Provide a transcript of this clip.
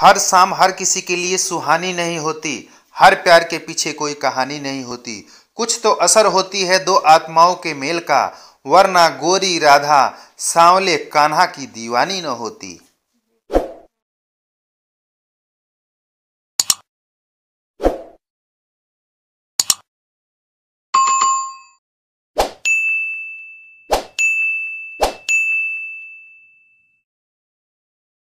हर शाम हर किसी के लिए सुहानी नहीं होती हर प्यार के पीछे कोई कहानी नहीं होती कुछ तो असर होती है दो आत्माओं के मेल का वरना गोरी राधा सांवले कान्हा की दीवानी न होती